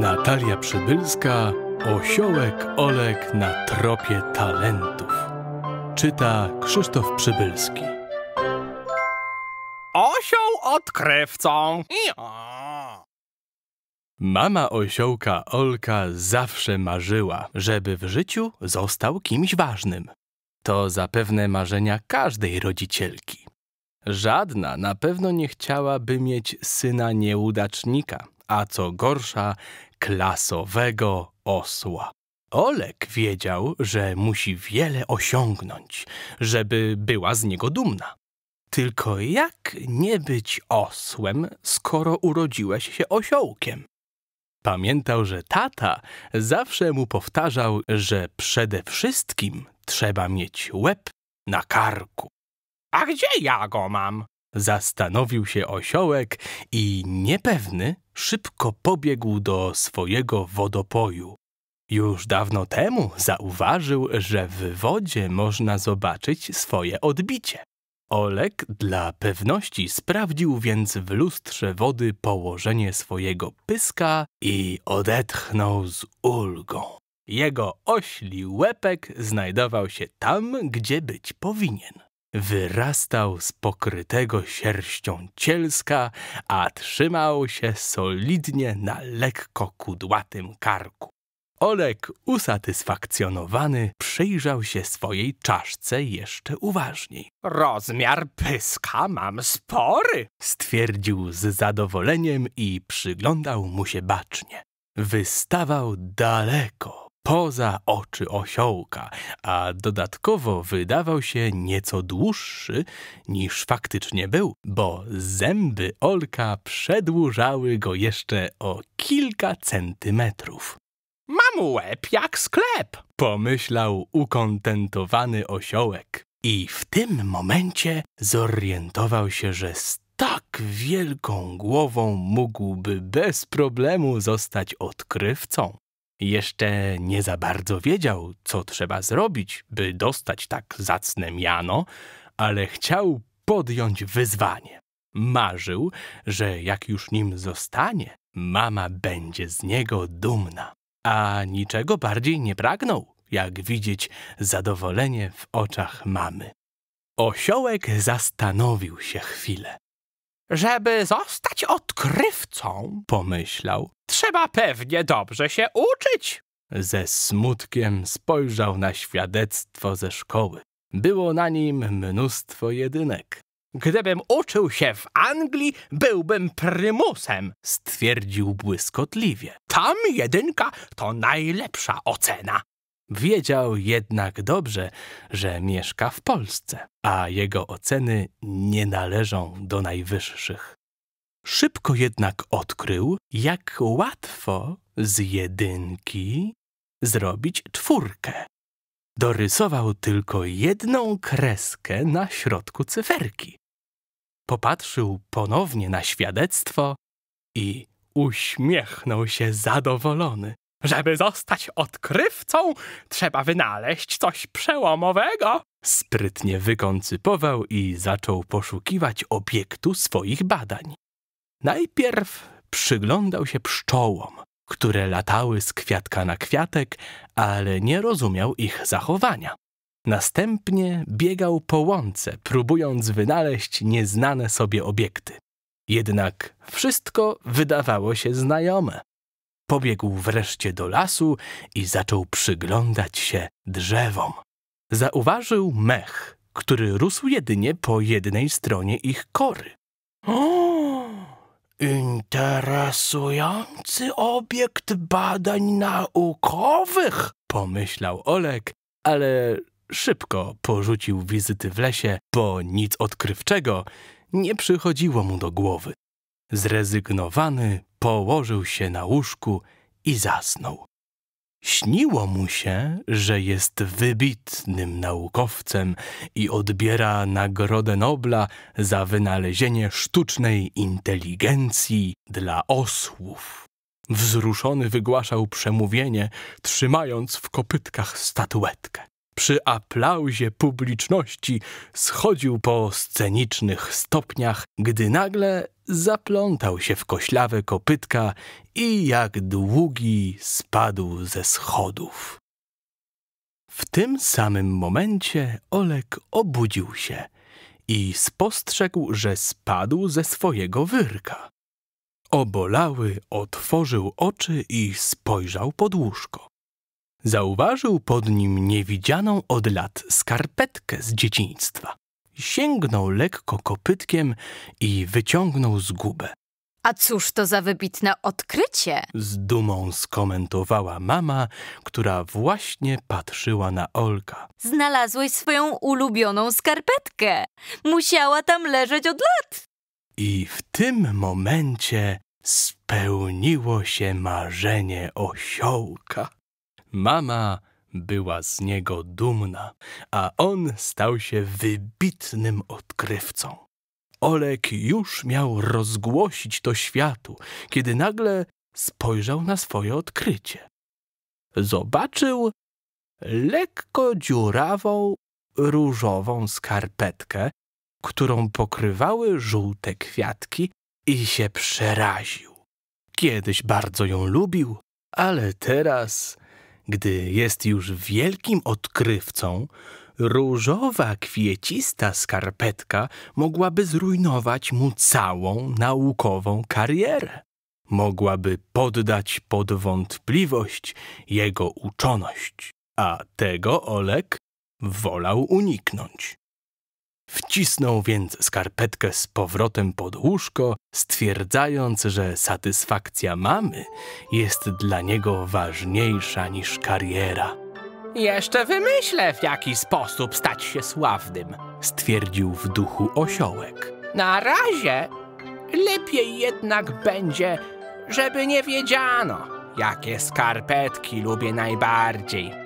Natalia Przybylska Osiołek Olek na tropie talentów. Czyta Krzysztof Przybylski. Osioł odkrywcą. Ja. Mama osiołka Olka zawsze marzyła, żeby w życiu został kimś ważnym. To zapewne marzenia każdej rodzicielki. Żadna na pewno nie chciałaby mieć syna nieudacznika, a co gorsza, klasowego osła. Olek wiedział, że musi wiele osiągnąć, żeby była z niego dumna. Tylko jak nie być osłem, skoro urodziłeś się osiołkiem? Pamiętał, że tata zawsze mu powtarzał, że przede wszystkim trzeba mieć łeb na karku. A gdzie ja go mam? Zastanowił się osiołek i niepewny szybko pobiegł do swojego wodopoju. Już dawno temu zauważył, że w wodzie można zobaczyć swoje odbicie. Olek dla pewności sprawdził więc w lustrze wody położenie swojego pyska i odetchnął z ulgą. Jego ośli łepek znajdował się tam, gdzie być powinien wyrastał z pokrytego sierścią cielska, a trzymał się solidnie na lekko kudłatym karku. Olek, usatysfakcjonowany, przyjrzał się swojej czaszce jeszcze uważniej. Rozmiar pyska mam spory, stwierdził z zadowoleniem i przyglądał mu się bacznie. Wystawał daleko poza oczy osiołka, a dodatkowo wydawał się nieco dłuższy niż faktycznie był, bo zęby Olka przedłużały go jeszcze o kilka centymetrów. Mam łeb jak sklep, pomyślał ukontentowany osiołek. I w tym momencie zorientował się, że z tak wielką głową mógłby bez problemu zostać odkrywcą. Jeszcze nie za bardzo wiedział, co trzeba zrobić, by dostać tak zacne miano, ale chciał podjąć wyzwanie. Marzył, że jak już nim zostanie, mama będzie z niego dumna. A niczego bardziej nie pragnął, jak widzieć zadowolenie w oczach mamy. Osiołek zastanowił się chwilę. Żeby zostać odkrywcą, pomyślał, trzeba pewnie dobrze się uczyć. Ze smutkiem spojrzał na świadectwo ze szkoły. Było na nim mnóstwo jedynek. Gdybym uczył się w Anglii, byłbym prymusem, stwierdził błyskotliwie. Tam jedynka to najlepsza ocena. Wiedział jednak dobrze, że mieszka w Polsce, a jego oceny nie należą do najwyższych. Szybko jednak odkrył, jak łatwo z jedynki zrobić czwórkę. Dorysował tylko jedną kreskę na środku cyferki. Popatrzył ponownie na świadectwo i uśmiechnął się zadowolony. Żeby zostać odkrywcą, trzeba wynaleźć coś przełomowego. Sprytnie wykoncypował i zaczął poszukiwać obiektu swoich badań. Najpierw przyglądał się pszczołom, które latały z kwiatka na kwiatek, ale nie rozumiał ich zachowania. Następnie biegał po łące, próbując wynaleźć nieznane sobie obiekty. Jednak wszystko wydawało się znajome. Pobiegł wreszcie do lasu i zaczął przyglądać się drzewom. Zauważył mech, który rósł jedynie po jednej stronie ich kory. O, interesujący obiekt badań naukowych, pomyślał Olek, ale szybko porzucił wizyty w lesie, bo nic odkrywczego nie przychodziło mu do głowy. Zrezygnowany położył się na łóżku i zasnął. Śniło mu się, że jest wybitnym naukowcem i odbiera Nagrodę Nobla za wynalezienie sztucznej inteligencji dla osłów. Wzruszony wygłaszał przemówienie, trzymając w kopytkach statuetkę przy aplauzie publiczności schodził po scenicznych stopniach, gdy nagle zaplątał się w koślawe kopytka i jak długi spadł ze schodów. W tym samym momencie Olek obudził się i spostrzegł, że spadł ze swojego wyrka. Obolały otworzył oczy i spojrzał pod łóżko. Zauważył pod nim niewidzianą od lat skarpetkę z dzieciństwa. Sięgnął lekko kopytkiem i wyciągnął zgubę. A cóż to za wybitne odkrycie? Z dumą skomentowała mama, która właśnie patrzyła na Olka. Znalazłeś swoją ulubioną skarpetkę. Musiała tam leżeć od lat. I w tym momencie spełniło się marzenie osiołka. Mama była z niego dumna, a on stał się wybitnym odkrywcą. Olek już miał rozgłosić to światu, kiedy nagle spojrzał na swoje odkrycie. Zobaczył lekko dziurawą, różową skarpetkę, którą pokrywały żółte kwiatki i się przeraził. Kiedyś bardzo ją lubił, ale teraz gdy jest już wielkim odkrywcą, różowa kwiecista skarpetka mogłaby zrujnować mu całą naukową karierę. Mogłaby poddać pod wątpliwość jego uczoność, a tego Olek wolał uniknąć. Wcisnął więc skarpetkę z powrotem pod łóżko, stwierdzając, że satysfakcja mamy jest dla niego ważniejsza niż kariera. Jeszcze wymyślę, w jaki sposób stać się sławnym, stwierdził w duchu osiołek. Na razie lepiej jednak będzie, żeby nie wiedziano, jakie skarpetki lubię najbardziej.